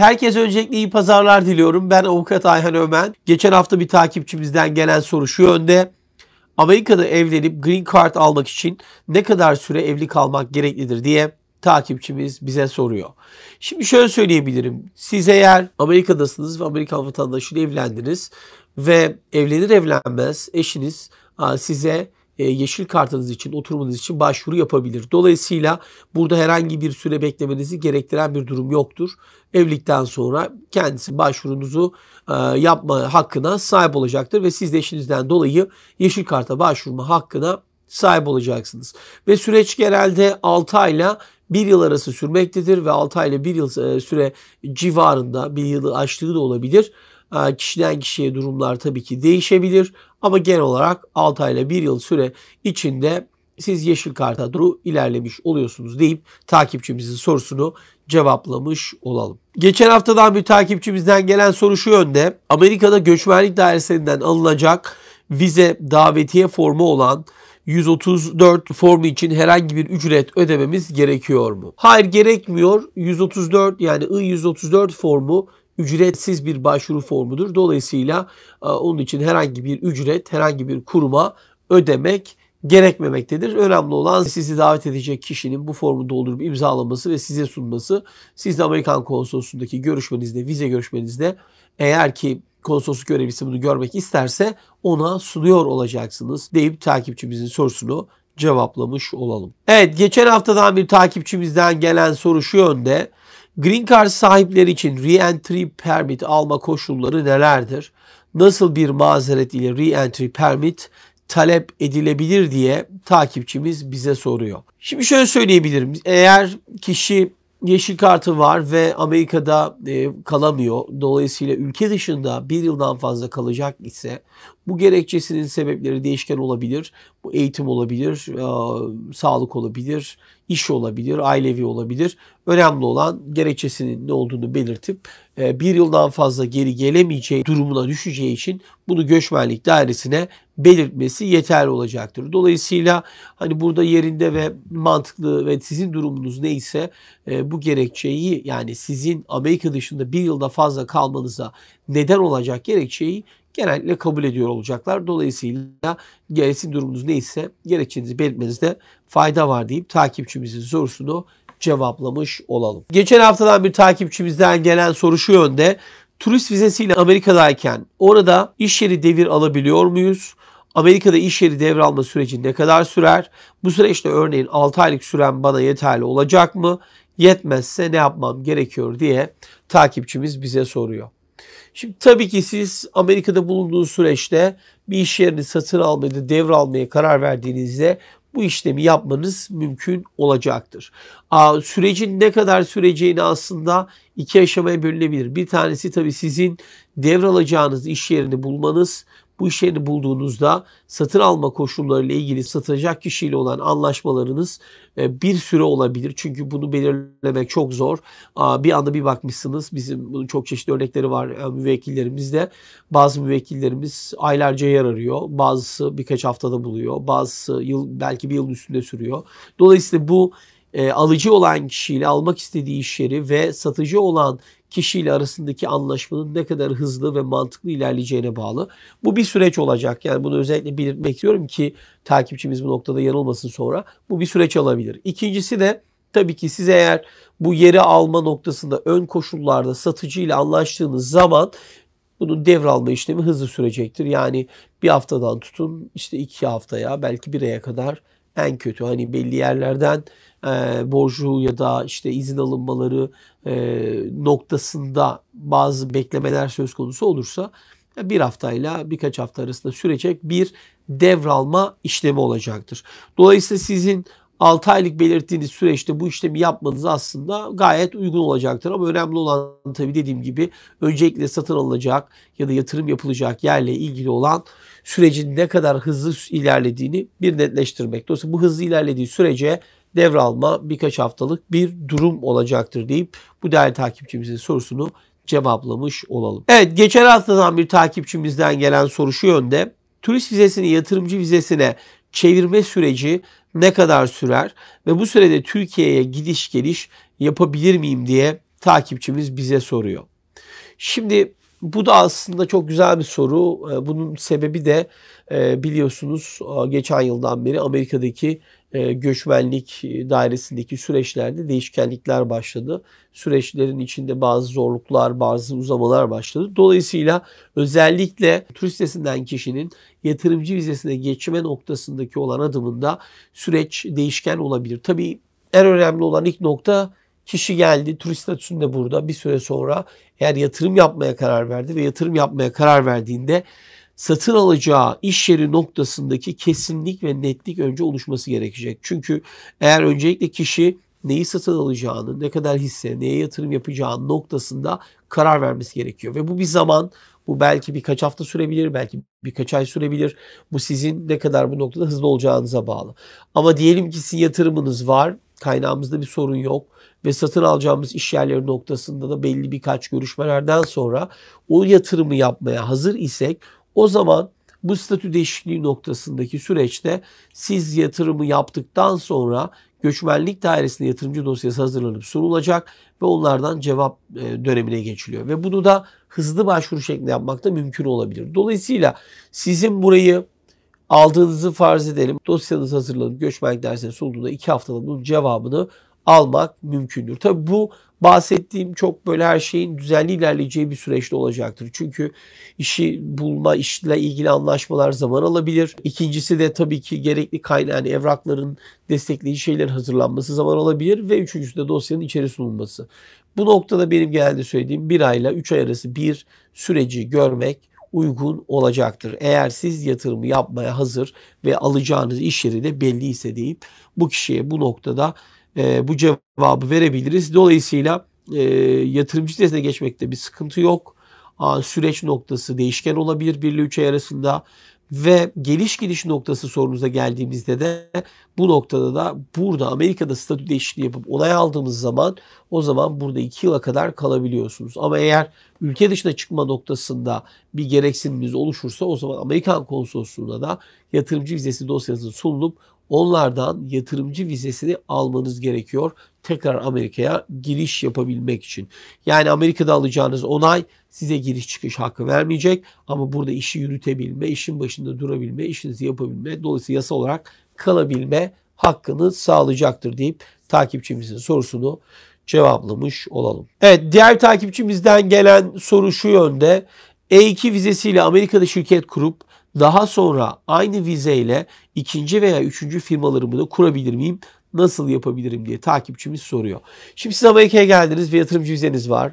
Herkese öncelikle iyi pazarlar diliyorum. Ben avukat Ayhan Ömen. Geçen hafta bir takipçimizden gelen soru şu yönde. Amerika'da evlenip green card almak için ne kadar süre evli kalmak gereklidir diye takipçimiz bize soruyor. Şimdi şöyle söyleyebilirim. Siz eğer Amerika'dasınız ve Amerikan vatandaşıyla evlendiniz ve evlenir evlenmez eşiniz size e, yeşil kartınız için, oturmanız için başvuru yapabilir. Dolayısıyla burada herhangi bir süre beklemenizi gerektiren bir durum yoktur. Evlilikten sonra kendisi başvurunuzu e, yapma hakkına sahip olacaktır ve siz de eşinizden dolayı yeşil karta başvurma hakkına sahip olacaksınız. Ve süreç genelde 6 ayla 1 yıl arası sürmektedir ve 6 ayla 1 yıl e, süre civarında bir yılı aştığı da olabilir. Ee, kişiden kişiye durumlar tabii ki değişebilir ama genel olarak 6 ayla 1 yıl süre içinde siz yeşil karta doğru ilerlemiş oluyorsunuz deyip takipçimizin sorusunu cevaplamış olalım. Geçen haftadan bir takipçimizden gelen soru şu yönde. Amerika'da göçmenlik dairesinden alınacak vize davetiye formu olan 134 formu için herhangi bir ücret ödememiz gerekiyor mu? Hayır gerekmiyor. 134 yani I-134 formu ücretsiz bir başvuru formudur. Dolayısıyla e, onun için herhangi bir ücret, herhangi bir kuruma ödemek gerekmemektedir. Önemli olan sizi davet edecek kişinin bu formu doldurup imzalaması ve size sunması. Siz de Amerikan konsolosluğundaki görüşmenizde, vize görüşmenizde eğer ki konsolosluk görevlisi bunu görmek isterse ona sunuyor olacaksınız deyip takipçimizin sorusunu cevaplamış olalım. Evet geçen haftadan bir takipçimizden gelen soru şu yönde. Green Card sahipleri için Re-Entry Permit alma koşulları nelerdir? Nasıl bir mazeret ile Re-Entry Permit talep edilebilir diye takipçimiz bize soruyor. Şimdi şöyle söyleyebilirim. Eğer kişi yeşil kartı var ve Amerika'da e, kalamıyor. Dolayısıyla ülke dışında bir yıldan fazla kalacak ise bu gerekçesinin sebepleri değişken olabilir. Bu eğitim olabilir, e, sağlık olabilir, iş olabilir, ailevi olabilir. Önemli olan gerekçesinin ne olduğunu belirtip e, bir yıldan fazla geri gelemeyeceği durumuna düşeceği için bunu göçmenlik dairesine belirtmesi yeterli olacaktır. Dolayısıyla hani burada yerinde ve mantıklı ve sizin durumunuz neyse e, bu gerekçeyi yani sizin Amerika dışında bir yılda fazla kalmanıza neden olacak gerekçeyi genellikle kabul ediyor olacaklar. Dolayısıyla gereksin durumunuz neyse gerekçenizi belirtmenizde fayda var deyip takipçimizin sorusunu cevaplamış olalım. Geçen haftadan bir takipçimizden gelen soru şu yönde. Turist vizesiyle Amerika'dayken orada iş yeri devir alabiliyor muyuz? Amerika'da iş yeri devralma süreci ne kadar sürer? Bu süreçte örneğin 6 aylık süren bana yeterli olacak mı? Yetmezse ne yapmam gerekiyor diye takipçimiz bize soruyor. Şimdi tabii ki siz Amerika'da bulunduğu süreçte bir iş yerini satın almaya da devralmaya karar verdiğinizde bu işlemi yapmanız mümkün olacaktır. Aa, sürecin ne kadar süreceğini aslında iki aşamaya bölünebilir. Bir tanesi tabii sizin devralacağınız iş yerini bulmanız bu iş bulduğunuzda satın alma koşulları ile ilgili satacak kişiyle olan anlaşmalarınız e, bir süre olabilir. Çünkü bunu belirlemek çok zor. Bir anda bir bakmışsınız. Bizim bunun çok çeşitli örnekleri var e, müvekkillerimizde. Bazı müvekkillerimiz aylarca yer arıyor. Bazısı birkaç haftada buluyor. Bazısı yıl, belki bir yılın üstünde sürüyor. Dolayısıyla bu e, alıcı olan kişiyle almak istediği iş yeri ve satıcı olan kişiyle arasındaki anlaşmanın ne kadar hızlı ve mantıklı ilerleyeceğine bağlı. Bu bir süreç olacak. Yani bunu özellikle belirtmek istiyorum ki takipçimiz bu noktada yanılmasın sonra. Bu bir süreç alabilir. İkincisi de tabii ki siz eğer bu yeri alma noktasında ön koşullarda satıcı ile anlaştığınız zaman bunun devralma işlemi hızlı sürecektir. Yani bir haftadan tutun işte iki haftaya belki bir aya kadar en kötü hani belli yerlerden e, borcu ya da işte izin alınmaları e, noktasında bazı beklemeler söz konusu olursa e, bir haftayla birkaç hafta arasında sürecek bir devralma işlemi olacaktır. Dolayısıyla sizin 6 aylık belirttiğiniz süreçte bu işlemi yapmanız aslında gayet uygun olacaktır. Ama önemli olan tabii dediğim gibi öncelikle satın alınacak ya da yatırım yapılacak yerle ilgili olan sürecin ne kadar hızlı ilerlediğini bir netleştirmek. Dolayısıyla bu hızlı ilerlediği sürece devralma birkaç haftalık bir durum olacaktır deyip bu değerli takipçimizin sorusunu cevaplamış olalım. Evet geçen haftadan bir takipçimizden gelen soru şu yönde. Turist vizesini yatırımcı vizesine çevirme süreci ne kadar sürer ve bu sürede Türkiye'ye gidiş geliş yapabilir miyim diye takipçimiz bize soruyor. Şimdi bu da aslında çok güzel bir soru. Ee, bunun sebebi de e, biliyorsunuz e, geçen yıldan beri Amerika'daki e, göçmenlik dairesindeki süreçlerde değişkenlikler başladı. Süreçlerin içinde bazı zorluklar, bazı uzamalar başladı. Dolayısıyla özellikle turist kişinin yatırımcı vizesine geçme noktasındaki olan adımında süreç değişken olabilir. Tabii en önemli olan ilk nokta Kişi geldi, turist statüsünde burada bir süre sonra eğer yatırım yapmaya karar verdi ve yatırım yapmaya karar verdiğinde satın alacağı iş yeri noktasındaki kesinlik ve netlik önce oluşması gerekecek. Çünkü eğer öncelikle kişi neyi satın alacağını, ne kadar hisse, neye yatırım yapacağı noktasında karar vermesi gerekiyor. Ve bu bir zaman, bu belki birkaç hafta sürebilir, belki birkaç ay sürebilir. Bu sizin ne kadar bu noktada hızlı olacağınıza bağlı. Ama diyelim ki sizin yatırımınız var, kaynağımızda bir sorun yok ve satın alacağımız iş yerleri noktasında da belli birkaç görüşmelerden sonra o yatırımı yapmaya hazır isek o zaman bu statü değişikliği noktasındaki süreçte siz yatırımı yaptıktan sonra göçmenlik dairesinde yatırımcı dosyası hazırlanıp sunulacak ve onlardan cevap e, dönemine geçiliyor. Ve bunu da hızlı başvuru şeklinde yapmak da mümkün olabilir. Dolayısıyla sizin burayı aldığınızı farz edelim. Dosyanız hazırlanıp göçmenlik dairesine sunulduğunda iki haftada bunun cevabını almak mümkündür. Tabii bu bahsettiğim çok böyle her şeyin düzenli ilerleyeceği bir süreçte olacaktır. Çünkü işi bulma, işle ilgili anlaşmalar zaman alabilir. İkincisi de tabii ki gerekli kaynağı, yani evrakların destekleyici şeylerin hazırlanması zaman alabilir. Ve üçüncüsü de dosyanın içeri sunulması. Bu noktada benim genelde söylediğim bir ayla üç ay arası bir süreci görmek uygun olacaktır. Eğer siz yatırımı yapmaya hazır ve alacağınız iş yeri de belli ise deyip bu kişiye bu noktada e, bu cevabı verebiliriz. Dolayısıyla e, yatırımcı tezine geçmekte bir sıkıntı yok. Aa, süreç noktası değişken olabilir 1 ile 3 ay arasında ve geliş gidiş noktası sorunuza geldiğimizde de bu noktada da burada Amerika'da statü değişikliği yapıp onay aldığımız zaman o zaman burada 2 yıla kadar kalabiliyorsunuz. Ama eğer ülke dışına çıkma noktasında bir gereksinimiz oluşursa o zaman Amerikan konsolosluğuna da yatırımcı vizesi dosyasının sunulup Onlardan yatırımcı vizesini almanız gerekiyor tekrar Amerika'ya giriş yapabilmek için. Yani Amerika'da alacağınız onay size giriş çıkış hakkı vermeyecek ama burada işi yürütebilme, işin başında durabilme, işinizi yapabilme, dolayısıyla yasa olarak kalabilme hakkını sağlayacaktır deyip takipçimizin sorusunu cevaplamış olalım. Evet diğer takipçimizden gelen soru şu yönde. E2 vizesiyle Amerika'da şirket kurup daha sonra aynı vizeyle ikinci veya üçüncü firmalarımı da kurabilir miyim? Nasıl yapabilirim diye takipçimiz soruyor. Şimdi siz Amerika'ya geldiniz ve yatırımcı vizeniz var.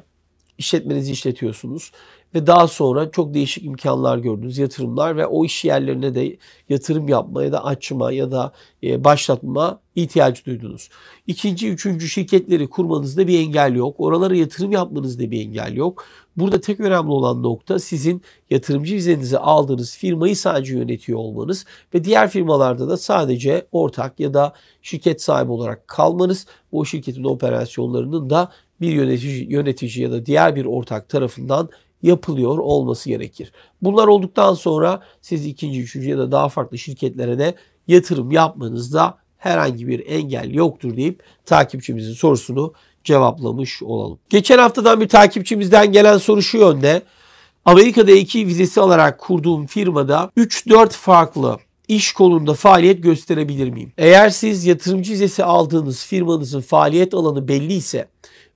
İşletmenizi işletiyorsunuz ve daha sonra çok değişik imkanlar gördünüz yatırımlar ve o iş yerlerine de yatırım yapma ya da açma ya da e, başlatma ihtiyacı duydunuz. İkinci, üçüncü şirketleri kurmanızda bir engel yok. Oralara yatırım yapmanızda bir engel yok. Burada tek önemli olan nokta sizin yatırımcı vizenizi aldığınız firmayı sadece yönetiyor olmanız ve diğer firmalarda da sadece ortak ya da şirket sahibi olarak kalmanız. O şirketin operasyonlarının da bir yönetici, yönetici ya da diğer bir ortak tarafından yapılıyor olması gerekir. Bunlar olduktan sonra siz ikinci, üçüncü ya da daha farklı şirketlere de yatırım yapmanızda herhangi bir engel yoktur deyip takipçimizin sorusunu cevaplamış olalım. Geçen haftadan bir takipçimizden gelen soru şu yönde. Amerika'da iki e vizesi alarak kurduğum firmada 3-4 farklı iş kolunda faaliyet gösterebilir miyim? Eğer siz yatırımcı vizesi aldığınız firmanızın faaliyet alanı belli ise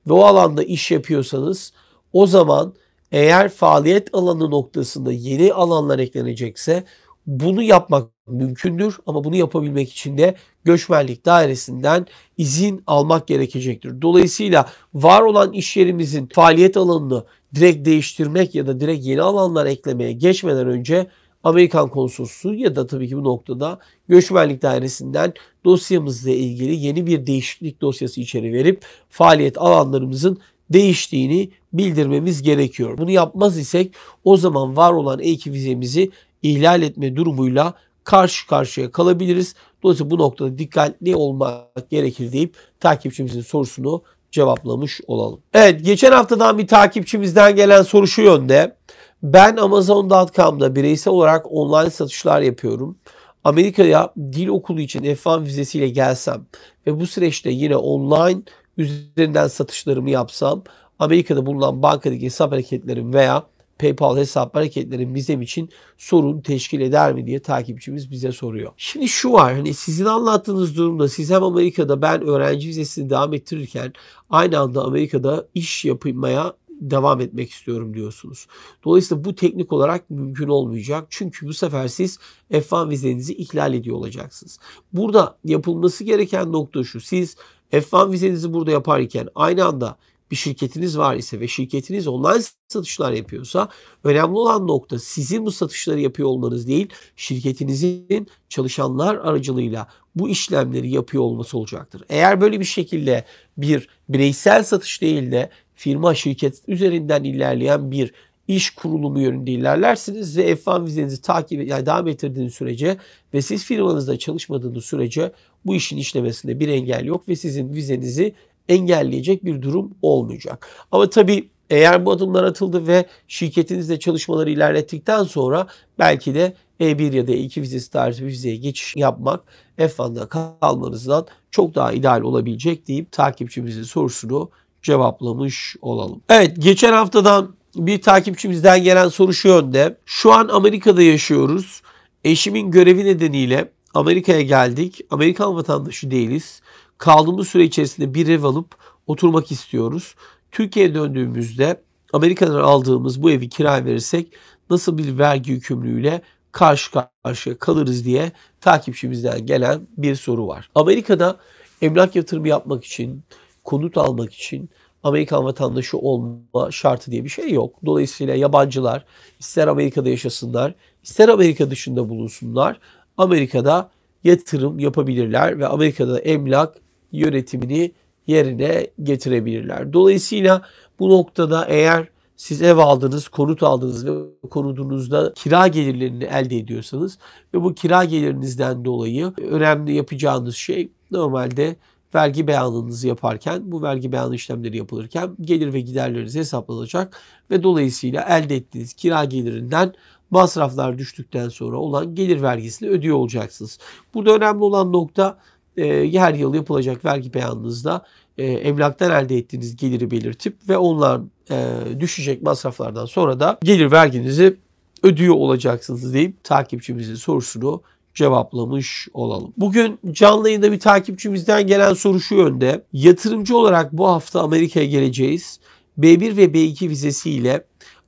ve o alanda iş yapıyorsanız o zaman eğer faaliyet alanı noktasında yeni alanlar eklenecekse bunu yapmak mümkündür ama bunu yapabilmek için de göçmenlik dairesinden izin almak gerekecektir. Dolayısıyla var olan iş yerimizin faaliyet alanını direkt değiştirmek ya da direkt yeni alanlar eklemeye geçmeden önce Amerikan konsolosluğu ya da tabii ki bu noktada göçmenlik dairesinden dosyamızla ilgili yeni bir değişiklik dosyası içeri verip faaliyet alanlarımızın değiştiğini bildirmemiz gerekiyor. Bunu yapmaz isek o zaman var olan E2 vizemizi ihlal etme durumuyla karşı karşıya kalabiliriz. Dolayısıyla bu noktada dikkatli olmak gerekir deyip takipçimizin sorusunu cevaplamış olalım. Evet geçen haftadan bir takipçimizden gelen soru şu yönde. Ben Amazon.com'da bireysel olarak online satışlar yapıyorum. Amerika'ya dil okulu için F1 vizesiyle gelsem ve bu süreçte yine online üzerinden satışlarımı yapsam Amerika'da bulunan bankadaki hesap hareketleri veya PayPal hesap hareketleri bizim için sorun teşkil eder mi diye takipçimiz bize soruyor. Şimdi şu var hani sizin anlattığınız durumda siz hem Amerika'da ben öğrenci vizesini devam ettirirken aynı anda Amerika'da iş yapmaya devam etmek istiyorum diyorsunuz. Dolayısıyla bu teknik olarak mümkün olmayacak. Çünkü bu sefer siz F1 vizenizi ihlal ediyor olacaksınız. Burada yapılması gereken nokta şu. Siz F1 vizenizi burada yaparken aynı anda bir şirketiniz var ise ve şirketiniz online satışlar yapıyorsa önemli olan nokta sizin bu satışları yapıyor olmanız değil, şirketinizin çalışanlar aracılığıyla bu işlemleri yapıyor olması olacaktır. Eğer böyle bir şekilde bir bireysel satış değil de firma şirket üzerinden ilerleyen bir iş kurulumu yönünde ilerlersiniz ve F1 vizenizi takip yani devam ettirdiğiniz sürece ve siz firmanızda çalışmadığınız sürece bu işin işlemesinde bir engel yok ve sizin vizenizi engelleyecek bir durum olmayacak. Ama tabii eğer bu adımlar atıldı ve şirketinizle çalışmaları ilerlettikten sonra belki de E1 ya da E2 vizesi bir vizeye geçiş yapmak F1'da kalmanızdan çok daha ideal olabilecek deyip takipçimizin sorusunu cevaplamış olalım. Evet geçen haftadan bir takipçimizden gelen soru şu yönde. Şu an Amerika'da yaşıyoruz. Eşimin görevi nedeniyle Amerika'ya geldik. Amerikan vatandaşı değiliz kaldığımız süre içerisinde bir ev alıp oturmak istiyoruz. Türkiye'ye döndüğümüzde Amerika'dan aldığımız bu evi kiraya verirsek nasıl bir vergi yükümlülüğüyle karşı karşıya kalırız diye takipçimizden gelen bir soru var. Amerika'da emlak yatırımı yapmak için, konut almak için Amerikan vatandaşı olma şartı diye bir şey yok. Dolayısıyla yabancılar ister Amerika'da yaşasınlar, ister Amerika dışında bulunsunlar, Amerika'da yatırım yapabilirler ve Amerika'da emlak yönetimini yerine getirebilirler. Dolayısıyla bu noktada eğer siz ev aldınız, konut aldınız ve konutunuzda kira gelirlerini elde ediyorsanız ve bu kira gelirinizden dolayı önemli yapacağınız şey normalde vergi beyanınızı yaparken, bu vergi beyanı işlemleri yapılırken gelir ve giderleriniz hesaplanacak ve dolayısıyla elde ettiğiniz kira gelirinden masraflar düştükten sonra olan gelir vergisini ödüyor olacaksınız. Burada önemli olan nokta e, her yıl yapılacak vergi beyanınızda e, emlaktan elde ettiğiniz geliri belirtip ve onlar e, düşecek masraflardan sonra da gelir verginizi ödüyor olacaksınız deyip takipçimizin sorusunu cevaplamış olalım. Bugün canlı yayında bir takipçimizden gelen soru şu yönde. Yatırımcı olarak bu hafta Amerika'ya geleceğiz. B1 ve B2 vizesiyle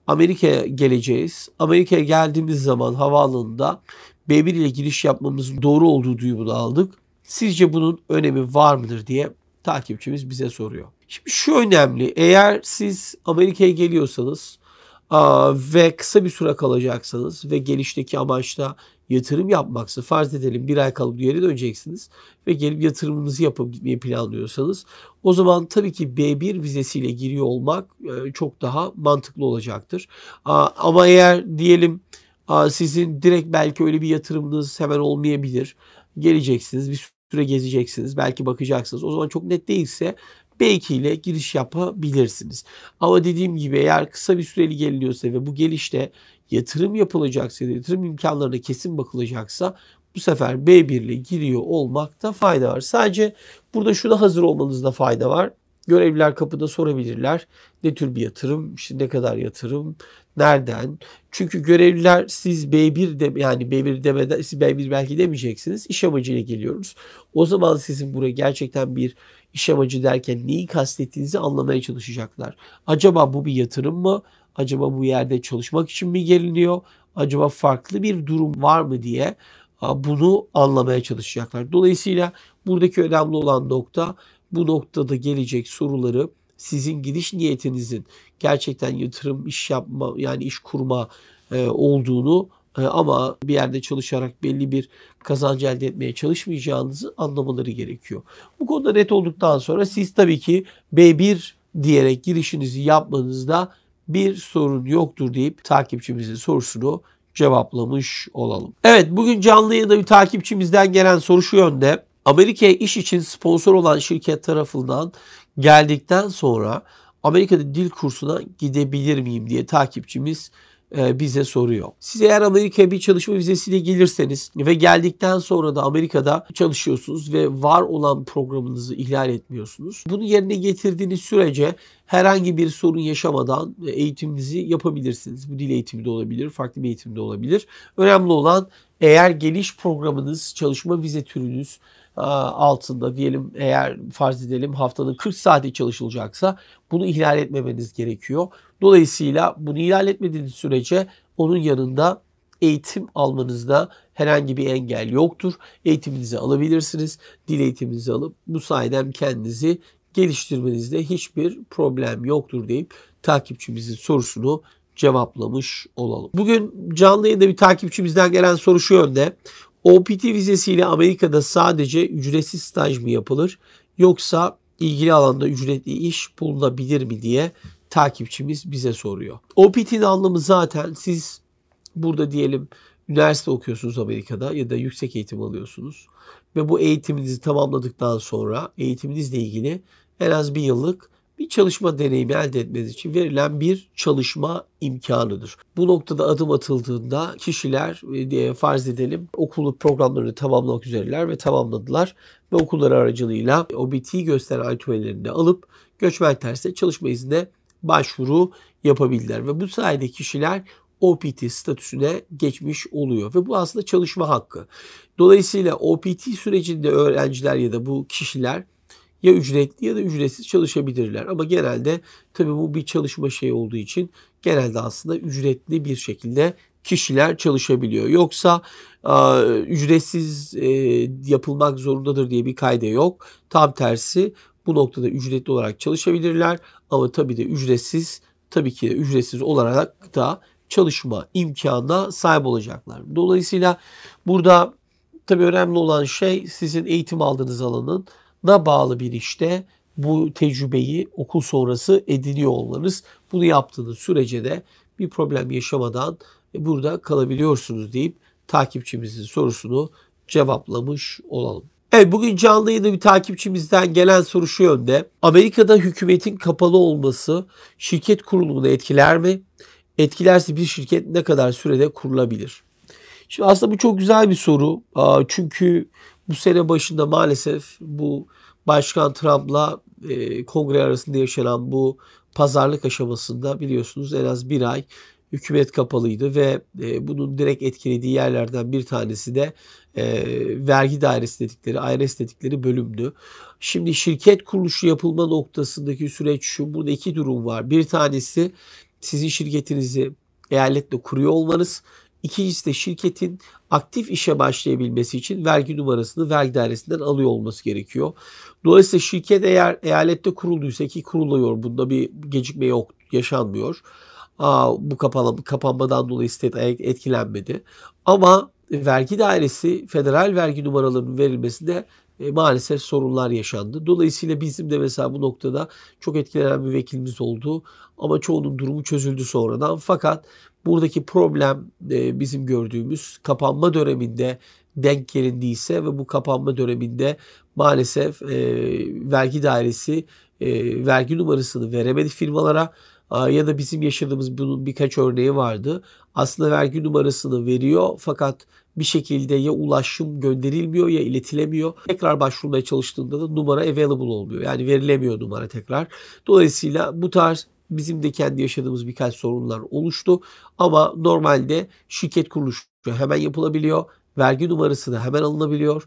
Amerika'ya geleceğiz. Amerika'ya geldiğimiz zaman havaalanında B1 ile giriş yapmamızın doğru olduğu duyumunu aldık. Sizce bunun önemi var mıdır diye takipçimiz bize soruyor. Şimdi şu önemli. Eğer siz Amerika'ya geliyorsanız ve kısa bir süre kalacaksanız ve gelişteki amaçta yatırım yapmaksa farz edelim bir ay kalıp geri döneceksiniz ve gelip yatırımınızı yapıp gitmeyi planlıyorsanız o zaman tabii ki B1 vizesiyle giriyor olmak e, çok daha mantıklı olacaktır. Ama eğer diyelim sizin direkt belki öyle bir yatırımınız hemen olmayabilir. Geleceksiniz bir süre gezeceksiniz. Belki bakacaksınız. O zaman çok net değilse belki ile giriş yapabilirsiniz. Ama dediğim gibi eğer kısa bir süreli geliniyorsa ve bu gelişte yatırım yapılacaksa, yatırım imkanlarına kesin bakılacaksa bu sefer B1 ile giriyor olmakta fayda var. Sadece burada şuna hazır olmanızda fayda var. Görevliler kapıda sorabilirler. Ne tür bir yatırım, işte ne kadar yatırım, Nereden? Çünkü görevliler siz B1 de yani B1 demeden siz B1 belki demeyeceksiniz. İş amacıyla geliyoruz. O zaman sizin buraya gerçekten bir iş amacı derken neyi kastettiğinizi anlamaya çalışacaklar. Acaba bu bir yatırım mı? Acaba bu yerde çalışmak için mi geliniyor? Acaba farklı bir durum var mı diye bunu anlamaya çalışacaklar. Dolayısıyla buradaki önemli olan nokta bu noktada gelecek soruları sizin gidiş niyetinizin gerçekten yatırım iş yapma yani iş kurma e, olduğunu e, ama bir yerde çalışarak belli bir kazanç elde etmeye çalışmayacağınızı anlamaları gerekiyor. Bu konuda net olduktan sonra siz tabii ki B1 diyerek girişinizi yapmanızda bir sorun yoktur deyip takipçimizin sorusunu cevaplamış olalım. Evet bugün canlı yayında bir takipçimizden gelen soru şu yönde. Amerika'ya iş için sponsor olan şirket tarafından geldikten sonra Amerika'da dil kursuna gidebilir miyim diye takipçimiz e, bize soruyor. Siz eğer Amerika'ya bir çalışma vizesiyle gelirseniz ve geldikten sonra da Amerika'da çalışıyorsunuz ve var olan programınızı ihlal etmiyorsunuz. Bunu yerine getirdiğiniz sürece herhangi bir sorun yaşamadan eğitiminizi yapabilirsiniz. Bu dil eğitimi de olabilir, farklı bir eğitim de olabilir. Önemli olan eğer geliş programınız, çalışma vize türünüz altında diyelim eğer farz edelim haftanın 40 saati çalışılacaksa bunu ihlal etmemeniz gerekiyor. Dolayısıyla bunu ihlal etmediğiniz sürece onun yanında eğitim almanızda herhangi bir engel yoktur. Eğitiminizi alabilirsiniz. Dil eğitiminizi alıp bu sayede kendinizi geliştirmenizde hiçbir problem yoktur deyip takipçimizin sorusunu cevaplamış olalım. Bugün canlı yayında bir takipçimizden gelen soru şu yönde. OPT vizesiyle Amerika'da sadece ücretsiz staj mı yapılır yoksa ilgili alanda ücretli iş bulunabilir mi diye takipçimiz bize soruyor. OPT'nin anlamı zaten siz burada diyelim üniversite okuyorsunuz Amerika'da ya da yüksek eğitim alıyorsunuz ve bu eğitiminizi tamamladıktan sonra eğitiminizle ilgili en az bir yıllık bir çalışma deneyimi elde etmeniz için verilen bir çalışma imkanıdır. Bu noktada adım atıldığında kişiler e, diye farz edelim okulu programlarını tamamlamak üzereler ve tamamladılar ve okulları aracılığıyla OBT'yi gösteren aitüvelerini alıp göçmen terse çalışma iznine başvuru yapabilirler ve bu sayede kişiler OPT statüsüne geçmiş oluyor ve bu aslında çalışma hakkı. Dolayısıyla OPT sürecinde öğrenciler ya da bu kişiler ya ücretli ya da ücretsiz çalışabilirler. Ama genelde tabii bu bir çalışma şeyi olduğu için genelde aslında ücretli bir şekilde kişiler çalışabiliyor. Yoksa e, ücretsiz e, yapılmak zorundadır diye bir kayda yok. Tam tersi bu noktada ücretli olarak çalışabilirler ama tabii de ücretsiz tabii ki de ücretsiz olarak da çalışma imkanına sahip olacaklar. Dolayısıyla burada tabii önemli olan şey sizin eğitim aldığınız alanın da bağlı bir işte bu tecrübeyi okul sonrası ediniyor olmanız. Bunu yaptığınız sürece de bir problem yaşamadan e, burada kalabiliyorsunuz deyip takipçimizin sorusunu cevaplamış olalım. Evet bugün canlı yayında bir takipçimizden gelen soru şu yönde. Amerika'da hükümetin kapalı olması şirket kurulumunu etkiler mi? Etkilerse bir şirket ne kadar sürede kurulabilir? Şimdi aslında bu çok güzel bir soru. Çünkü bu sene başında maalesef bu Başkan Trump'la e, kongre arasında yaşanan bu pazarlık aşamasında biliyorsunuz en az bir ay hükümet kapalıydı ve e, bunun direkt etkilediği yerlerden bir tanesi de e, vergi dairesi dedikleri, IRS dedikleri bölümdü. Şimdi şirket kuruluşu yapılma noktasındaki süreç şu, burada iki durum var. Bir tanesi sizin şirketinizi eyaletle kuruyor olmanız. İkincisi de şirketin aktif işe başlayabilmesi için vergi numarasını vergi dairesinden alıyor olması gerekiyor. Dolayısıyla şirket eğer eyalette kurulduysa ki kuruluyor bunda bir gecikme yok yaşanmıyor. Aa, bu kapan kapanmadan dolayı state etkilenmedi. Ama vergi dairesi federal vergi numaralarının verilmesinde e, maalesef sorunlar yaşandı. Dolayısıyla bizim de mesela bu noktada çok etkilenen bir vekilimiz oldu. Ama çoğunun durumu çözüldü sonradan. Fakat Buradaki problem e, bizim gördüğümüz kapanma döneminde denk gelindiyse ve bu kapanma döneminde maalesef e, vergi dairesi e, vergi numarasını veremedi firmalara ya da bizim yaşadığımız bunun birkaç örneği vardı. Aslında vergi numarasını veriyor fakat bir şekilde ya ulaşım gönderilmiyor ya iletilemiyor. Tekrar başvurmaya çalıştığında da numara available olmuyor. Yani verilemiyor numara tekrar. Dolayısıyla bu tarz Bizim de kendi yaşadığımız birkaç sorunlar oluştu. Ama normalde şirket kuruluşu hemen yapılabiliyor. Vergi numarası da hemen alınabiliyor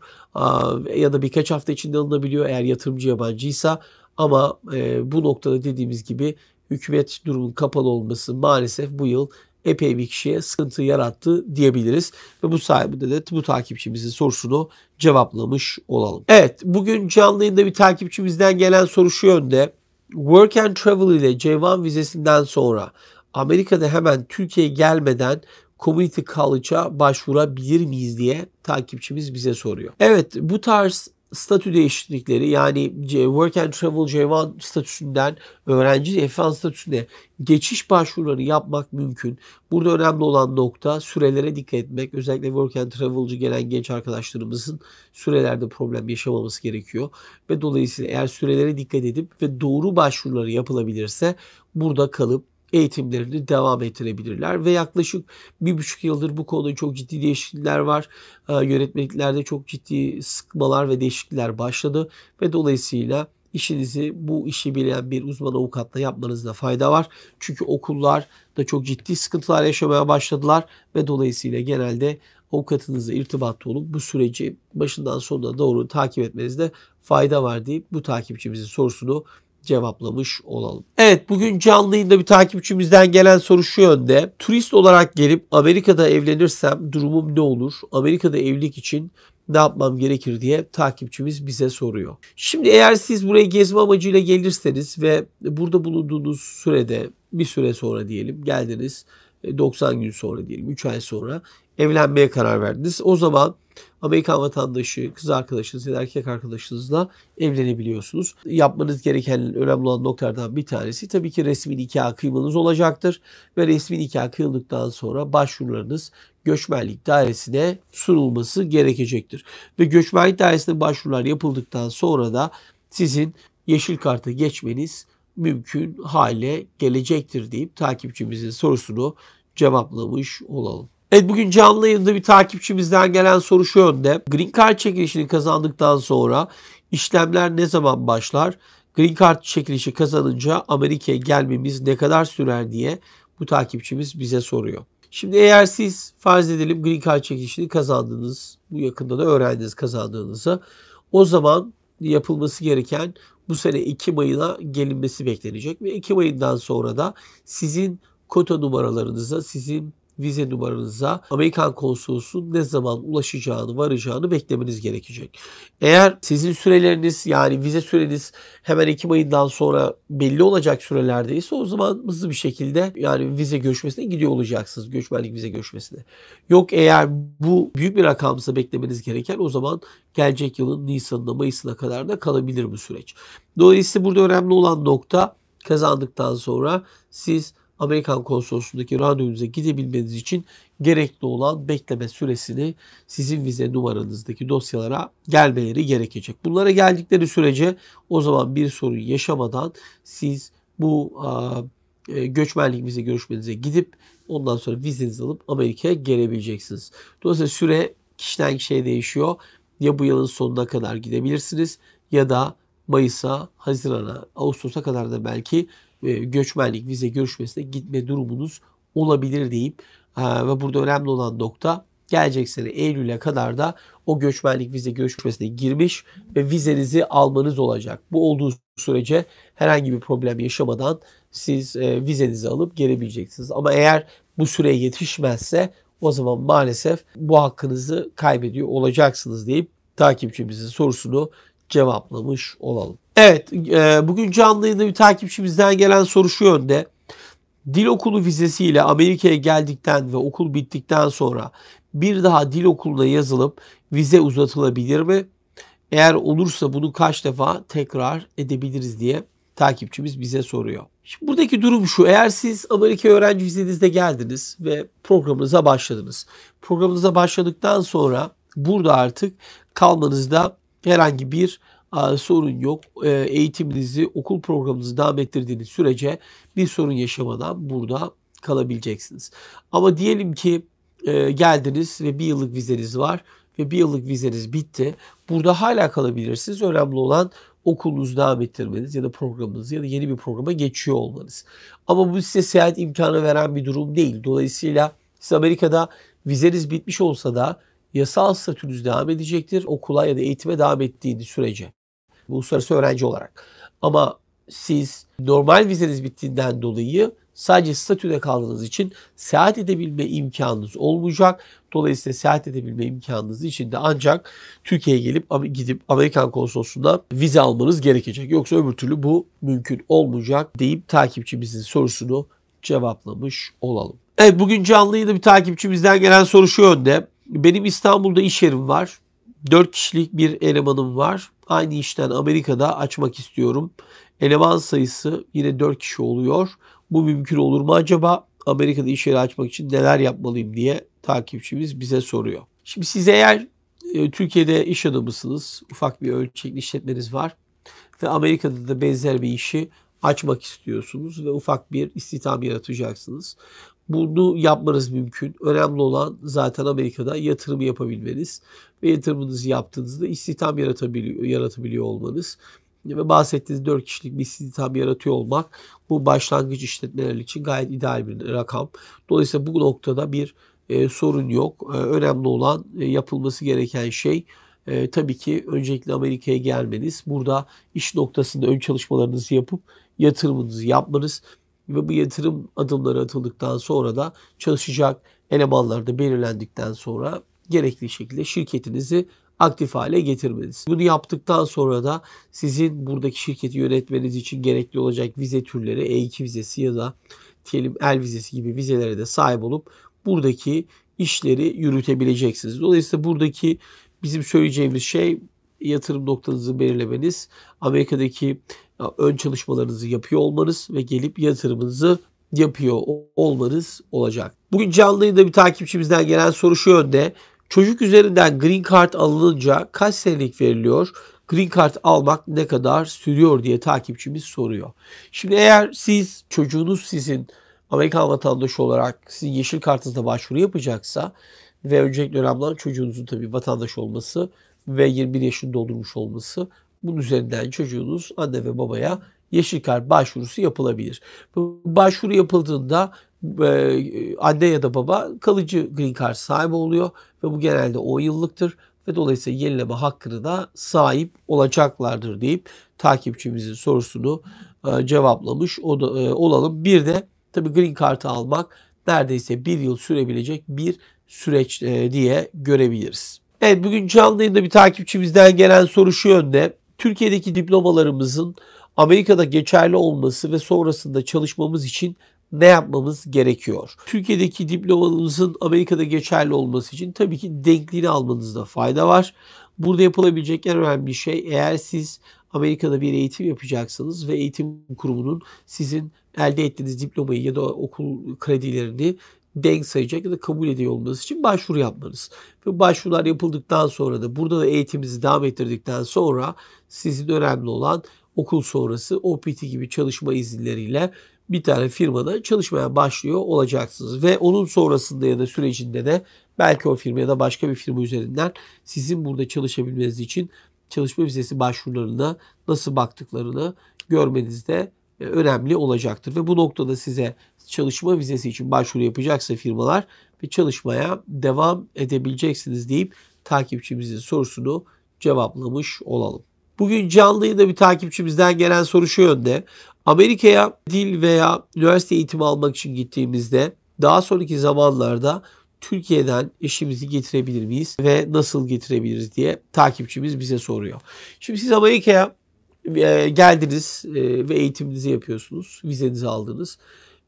ya da birkaç hafta içinde alınabiliyor eğer yatırımcı yabancıysa. Ama e, bu noktada dediğimiz gibi hükümet durumun kapalı olması maalesef bu yıl epey bir kişiye sıkıntı yarattı diyebiliriz. Ve bu sayede de bu takipçimizin sorusunu cevaplamış olalım. Evet bugün canlı yayında bir takipçimizden gelen soru şu yönde. Work and Travel ile C1 vizesinden sonra Amerika'da hemen Türkiye'ye gelmeden Community College'a başvurabilir miyiz diye takipçimiz bize soruyor. Evet bu tarz statü değişiklikleri yani work and travel cevan statüsünden öğrenci F1 statüsüne geçiş başvuruları yapmak mümkün. Burada önemli olan nokta sürelere dikkat etmek. Özellikle work and travel'cı gelen genç arkadaşlarımızın sürelerde problem yaşamaması gerekiyor. Ve dolayısıyla eğer sürelere dikkat edip ve doğru başvuruları yapılabilirse burada kalıp eğitimlerini devam ettirebilirler ve yaklaşık bir buçuk yıldır bu konuda çok ciddi değişiklikler var. E, yönetmeliklerde çok ciddi sıkmalar ve değişiklikler başladı ve dolayısıyla işinizi bu işi bilen bir uzman avukatla yapmanızda fayda var. Çünkü okullar da çok ciddi sıkıntılar yaşamaya başladılar ve dolayısıyla genelde avukatınızla irtibatlı olup bu süreci başından sonuna doğru takip etmenizde fayda var deyip bu takipçimizin sorusunu cevaplamış olalım. Evet bugün canlı yayında bir takipçimizden gelen soru şu yönde. Turist olarak gelip Amerika'da evlenirsem durumum ne olur? Amerika'da evlilik için ne yapmam gerekir diye takipçimiz bize soruyor. Şimdi eğer siz buraya gezme amacıyla gelirseniz ve burada bulunduğunuz sürede bir süre sonra diyelim geldiniz 90 e, gün sonra diyelim 3 ay sonra evlenmeye karar verdiniz. O zaman Amerikan vatandaşı, kız arkadaşınız ya da erkek arkadaşınızla evlenebiliyorsunuz. Yapmanız gereken önemli olan noktalardan bir tanesi tabii ki resmi nikah kıymanız olacaktır. Ve resmi nikah kıyıldıktan sonra başvurularınız göçmenlik dairesine sunulması gerekecektir. Ve göçmenlik dairesine başvurular yapıldıktan sonra da sizin yeşil kartı geçmeniz mümkün hale gelecektir deyip takipçimizin sorusunu cevaplamış olalım. Evet bugün canlı yayında bir takipçimizden gelen soru şu yönde. Green Card çekilişini kazandıktan sonra işlemler ne zaman başlar? Green Card çekilişi kazanınca Amerika'ya gelmemiz ne kadar sürer diye bu takipçimiz bize soruyor. Şimdi eğer siz farz edelim Green Card çekilişini kazandınız, bu yakında da öğrendiniz kazandığınızı. O zaman yapılması gereken bu sene Ekim ayına gelinmesi beklenecek ve Ekim ayından sonra da sizin kota numaralarınıza, sizin vize numaranıza Amerikan konsolosu ne zaman ulaşacağını, varacağını beklemeniz gerekecek. Eğer sizin süreleriniz yani vize süreniz hemen Ekim ayından sonra belli olacak sürelerdeyse o zaman hızlı bir şekilde yani vize görüşmesine gidiyor olacaksınız. Göçmenlik vize görüşmesine. Yok eğer bu büyük bir rakamsa beklemeniz gereken o zaman gelecek yılın Nisan'ına Mayıs'ına kadar da kalabilir bu süreç. Dolayısıyla burada önemli olan nokta kazandıktan sonra siz Amerikan konsolosluğundaki randevunuza gidebilmeniz için gerekli olan bekleme süresini sizin vize numaranızdaki dosyalara gelmeleri gerekecek. Bunlara geldikleri sürece o zaman bir sorun yaşamadan siz bu a, e, göçmenlik vize görüşmenize gidip ondan sonra vizenizi alıp Amerika'ya gelebileceksiniz. Dolayısıyla süre kişiden kişiye değişiyor. Ya bu yılın sonuna kadar gidebilirsiniz ya da Mayıs'a, Haziran'a, Ağustos'a kadar da belki e, göçmenlik vize görüşmesine gitme durumunuz olabilir deyip e, ve burada önemli olan nokta gelecek sene Eylül'e kadar da o göçmenlik vize görüşmesine girmiş ve vizenizi almanız olacak. Bu olduğu sürece herhangi bir problem yaşamadan siz e, vizenizi alıp gelebileceksiniz. Ama eğer bu süre yetişmezse o zaman maalesef bu hakkınızı kaybediyor olacaksınız deyip takipçimizin sorusunu cevaplamış olalım. Evet, e, bugün canlı yayında bir takipçimizden gelen soru şu yönde. Dil okulu vizesiyle Amerika'ya geldikten ve okul bittikten sonra bir daha dil okuluna yazılıp vize uzatılabilir mi? Eğer olursa bunu kaç defa tekrar edebiliriz diye takipçimiz bize soruyor. Şimdi buradaki durum şu. Eğer siz Amerika öğrenci vizenizde geldiniz ve programınıza başladınız. Programınıza başladıktan sonra burada artık kalmanızda herhangi bir sorun yok. Ee, eğitiminizi, okul programınızı devam ettirdiğiniz sürece bir sorun yaşamadan burada kalabileceksiniz. Ama diyelim ki e, geldiniz ve bir yıllık vizeniz var ve bir yıllık vizeniz bitti. Burada hala kalabilirsiniz. Önemli olan okulunuzu devam ettirmeniz ya da programınızı ya da yeni bir programa geçiyor olmanız. Ama bu size seyahat imkanı veren bir durum değil. Dolayısıyla siz Amerika'da vizeniz bitmiş olsa da yasal statünüz devam edecektir okula ya da eğitime devam ettiğiniz sürece uluslararası öğrenci olarak. Ama siz normal vizeniz bittiğinden dolayı sadece statüde kaldığınız için seyahat edebilme imkanınız olmayacak. Dolayısıyla seyahat edebilme imkanınız için de ancak Türkiye'ye gelip gidip Amerikan konsolosluğuna vize almanız gerekecek. Yoksa öbür türlü bu mümkün olmayacak deyip takipçimizin sorusunu cevaplamış olalım. Evet bugün canlı bir takipçimizden gelen soru şu yönde. Benim İstanbul'da iş yerim var. 4 kişilik bir elemanım var. Aynı işten Amerika'da açmak istiyorum. Eleman sayısı yine 4 kişi oluyor. Bu mümkün olur mu acaba? Amerika'da iş yeri açmak için neler yapmalıyım diye takipçimiz bize soruyor. Şimdi siz eğer e, Türkiye'de iş adamısınız, ufak bir ölçekli işletmeniz var ve Amerika'da da benzer bir işi açmak istiyorsunuz ve ufak bir istihdam yaratacaksınız. Bunu yapmanız mümkün. Önemli olan zaten Amerika'da yatırım yapabilmeniz ve yatırımınızı yaptığınızda istihdam yaratabiliyor, yaratabiliyor olmanız ve bahsettiğiniz 4 kişilik bir istihdam yaratıyor olmak bu başlangıç işletmeler için gayet ideal bir rakam. Dolayısıyla bu noktada bir e, sorun yok. E, önemli olan e, yapılması gereken şey e, tabii ki öncelikle Amerika'ya gelmeniz. Burada iş noktasında ön çalışmalarınızı yapıp yatırımınızı yapmanız ve bu yatırım adımları atıldıktan sonra da çalışacak elemanlar da belirlendikten sonra gerekli şekilde şirketinizi aktif hale getirmeniz. Bunu yaptıktan sonra da sizin buradaki şirketi yönetmeniz için gerekli olacak vize türleri E2 vizesi ya da diyelim el vizesi gibi vizelere de sahip olup buradaki işleri yürütebileceksiniz. Dolayısıyla buradaki bizim söyleyeceğimiz şey yatırım noktanızı belirlemeniz, Amerika'daki ön çalışmalarınızı yapıyor olmanız ve gelip yatırımınızı yapıyor olmanız olacak. Bugün canlı yayında bir takipçimizden gelen soru şu yönde. Çocuk üzerinden green card alınınca kaç senelik veriliyor? Green card almak ne kadar sürüyor diye takipçimiz soruyor. Şimdi eğer siz çocuğunuz sizin Amerikan vatandaşı olarak sizin yeşil kartınızla başvuru yapacaksa ve öncelikli önemli olan çocuğunuzun tabii vatandaş olması ve 21 yaşını doldurmuş olması bunun üzerinden çocuğunuz anne ve babaya yeşil kart başvurusu yapılabilir. Bu başvuru yapıldığında e, anne ya da baba kalıcı green card sahibi oluyor ve bu genelde 10 yıllıktır ve dolayısıyla yenileme hakkını da sahip olacaklardır deyip takipçimizin sorusunu e, cevaplamış o da, e, olalım. Bir de tabii green card'ı almak neredeyse bir yıl sürebilecek bir süreç e, diye görebiliriz. Evet bugün canlı yayında bir takipçimizden gelen soru şu yönde. Türkiye'deki diplomalarımızın Amerika'da geçerli olması ve sonrasında çalışmamız için ne yapmamız gerekiyor? Türkiye'deki diplomalarımızın Amerika'da geçerli olması için tabii ki denkliğini almanızda fayda var. Burada yapılabilecek en önemli şey eğer siz Amerika'da bir eğitim yapacaksanız ve eğitim kurumunun sizin elde ettiğiniz diplomayı ya da okul kredilerini denk sayacak ya da kabul ediyor olmanız için başvuru yapmanız. Ve başvurular yapıldıktan sonra da burada da eğitimimizi devam ettirdikten sonra sizin önemli olan okul sonrası OPT gibi çalışma izinleriyle bir tane firmada çalışmaya başlıyor olacaksınız. Ve onun sonrasında ya da sürecinde de belki o firma ya da başka bir firma üzerinden sizin burada çalışabilmeniz için çalışma vizesi başvurularına nasıl baktıklarını görmeniz de e, önemli olacaktır. Ve bu noktada size çalışma vizesi için başvuru yapacaksa firmalar ve çalışmaya devam edebileceksiniz deyip takipçimizin sorusunu cevaplamış olalım. Bugün canlı yayında bir takipçimizden gelen soru şu yönde. Amerika'ya dil veya üniversite eğitimi almak için gittiğimizde daha sonraki zamanlarda Türkiye'den işimizi getirebilir miyiz ve nasıl getirebiliriz diye takipçimiz bize soruyor. Şimdi siz Amerika'ya e, geldiniz e, ve eğitiminizi yapıyorsunuz, vizenizi aldınız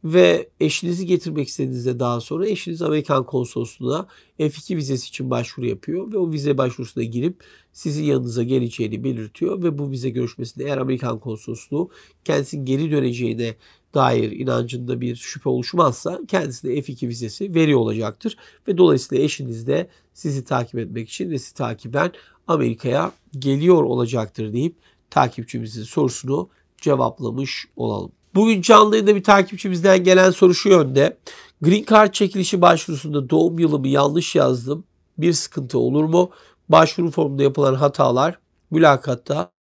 ve eşinizi getirmek istediğinizde daha sonra eşiniz Amerikan konsolosluğuna F2 vizesi için başvuru yapıyor ve o vize başvurusuna girip sizin yanınıza geleceğini belirtiyor ve bu vize görüşmesinde eğer Amerikan konsolosluğu kendisinin geri döneceğine dair inancında bir şüphe oluşmazsa kendisine F2 vizesi veriyor olacaktır ve dolayısıyla eşiniz de sizi takip etmek için ve sizi takiben Amerika'ya geliyor olacaktır deyip takipçimizin sorusunu cevaplamış olalım. Bugün canlı yayında bir takipçimizden gelen soru şu yönde. Green Card çekilişi başvurusunda doğum yılımı yanlış yazdım. Bir sıkıntı olur mu? Başvuru formunda yapılan hatalar mülakatta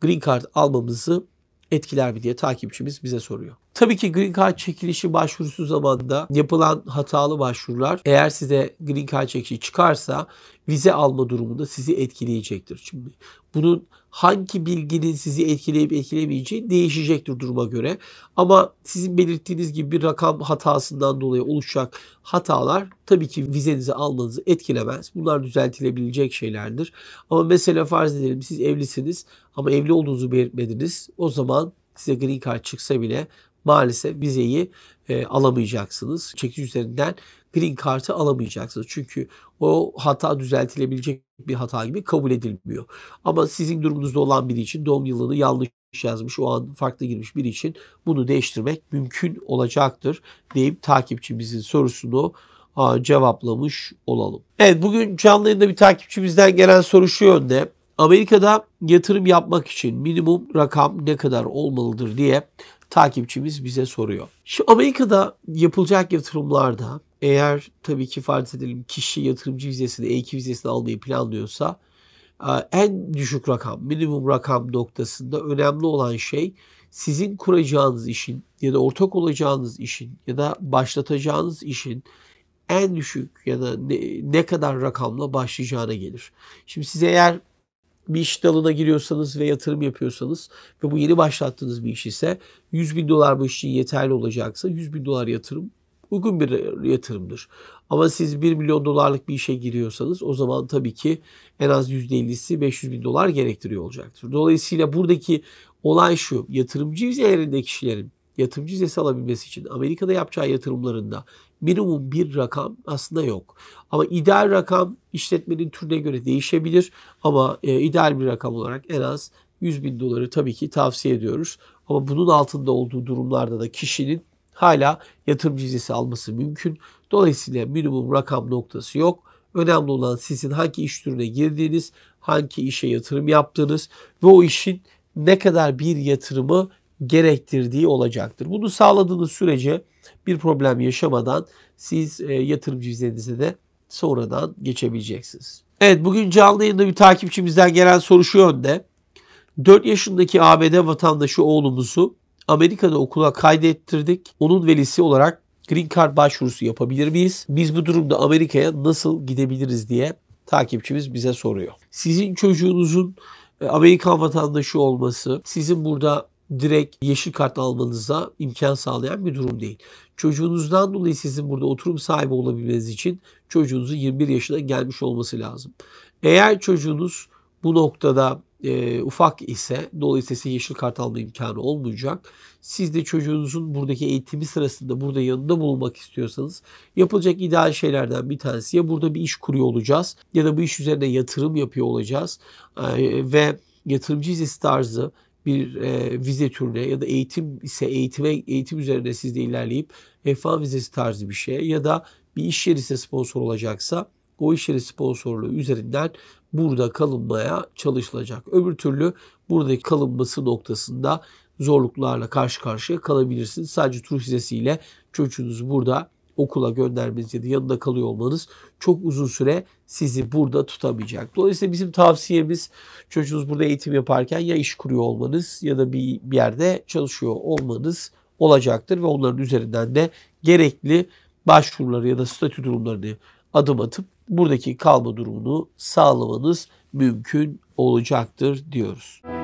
Green Card almamızı etkiler mi diye takipçimiz bize soruyor. Tabii ki Green Card çekilişi başvurusu zamanında yapılan hatalı başvurular eğer size Green Card çekilişi çıkarsa vize alma durumunda sizi etkileyecektir. Şimdi bunun hangi bilginin sizi etkileyip etkilemeyeceği değişecektir duruma göre. Ama sizin belirttiğiniz gibi bir rakam hatasından dolayı oluşacak hatalar tabii ki vizenizi almanızı etkilemez. Bunlar düzeltilebilecek şeylerdir. Ama mesela farz edelim siz evlisiniz ama evli olduğunuzu belirtmediniz. O zaman size green card çıksa bile maalesef vizeyi e, alamayacaksınız. Çekici üzerinden green card'ı alamayacaksınız. Çünkü o hata düzeltilebilecek bir hata gibi kabul edilmiyor. Ama sizin durumunuzda olan biri için doğum yılını yanlış yazmış, o an farklı girmiş biri için bunu değiştirmek mümkün olacaktır deyip takipçimizin sorusunu cevaplamış olalım. Evet bugün canlı yayında bir takipçimizden gelen soru şu yönde. Amerika'da yatırım yapmak için minimum rakam ne kadar olmalıdır diye takipçimiz bize soruyor. Şu Amerika'da yapılacak yatırımlarda eğer tabii ki farz edelim kişi yatırımcı vizesini, E2 vizesini almayı planlıyorsa e, en düşük rakam, minimum rakam noktasında önemli olan şey sizin kuracağınız işin ya da ortak olacağınız işin ya da başlatacağınız işin en düşük ya da ne, ne kadar rakamla başlayacağına gelir. Şimdi siz eğer bir iş dalına giriyorsanız ve yatırım yapıyorsanız ve bu yeni başlattığınız bir iş ise 100 bin dolar bu iş için yeterli olacaksa 100 bin dolar yatırım uygun bir yatırımdır. Ama siz 1 milyon dolarlık bir işe giriyorsanız o zaman tabii ki en az %50'si 500 bin dolar gerektiriyor olacaktır. Dolayısıyla buradaki olay şu yatırımcı vizelerinde kişilerin yatırımcı vizesi alabilmesi için Amerika'da yapacağı yatırımlarında minimum bir rakam aslında yok. Ama ideal rakam işletmenin türüne göre değişebilir ama e, ideal bir rakam olarak en az 100 bin doları tabii ki tavsiye ediyoruz. Ama bunun altında olduğu durumlarda da kişinin hala yatırım hissesi alması mümkün. Dolayısıyla minimum rakam noktası yok. Önemli olan sizin hangi iş türüne girdiğiniz, hangi işe yatırım yaptığınız ve o işin ne kadar bir yatırımı gerektirdiği olacaktır. Bunu sağladığınız sürece bir problem yaşamadan siz e, yatırımcı vizenize de sonradan geçebileceksiniz. Evet bugün canlı yayında bir takipçimizden gelen soru şu yönde. 4 yaşındaki ABD vatandaşı oğlumuzu Amerika'da okula kaydettirdik. Onun velisi olarak Green Card başvurusu yapabilir miyiz? Biz bu durumda Amerika'ya nasıl gidebiliriz diye takipçimiz bize soruyor. Sizin çocuğunuzun e, Amerikan vatandaşı olması, sizin burada direkt yeşil kart almanıza imkan sağlayan bir durum değil. Çocuğunuzdan dolayı sizin burada oturum sahibi olabilmeniz için çocuğunuzun 21 yaşına gelmiş olması lazım. Eğer çocuğunuz bu noktada e, ufak ise dolayısıyla yeşil kart alma imkanı olmayacak. Siz de çocuğunuzun buradaki eğitimi sırasında burada yanında bulunmak istiyorsanız yapılacak ideal şeylerden bir tanesi ya burada bir iş kuruyor olacağız ya da bu iş üzerine yatırım yapıyor olacağız e, ve yatırımcı hissesi tarzı bir e, vize türüne ya da eğitim ise eğitime eğitim üzerine siz de ilerleyip EFA vizesi tarzı bir şeye ya da bir iş yeri ise sponsor olacaksa o iş yeri sponsorluğu üzerinden burada kalınmaya çalışılacak. Öbür türlü buradaki kalınması noktasında zorluklarla karşı karşıya kalabilirsiniz. Sadece tur vizesiyle çocuğunuzu burada okula göndermeniz ya da yanında kalıyor olmanız çok uzun süre sizi burada tutamayacak. Dolayısıyla bizim tavsiyemiz çocuğunuz burada eğitim yaparken ya iş kuruyor olmanız ya da bir yerde çalışıyor olmanız olacaktır ve onların üzerinden de gerekli başvuruları ya da statü durumlarını adım atıp buradaki kalma durumunu sağlamanız mümkün olacaktır diyoruz.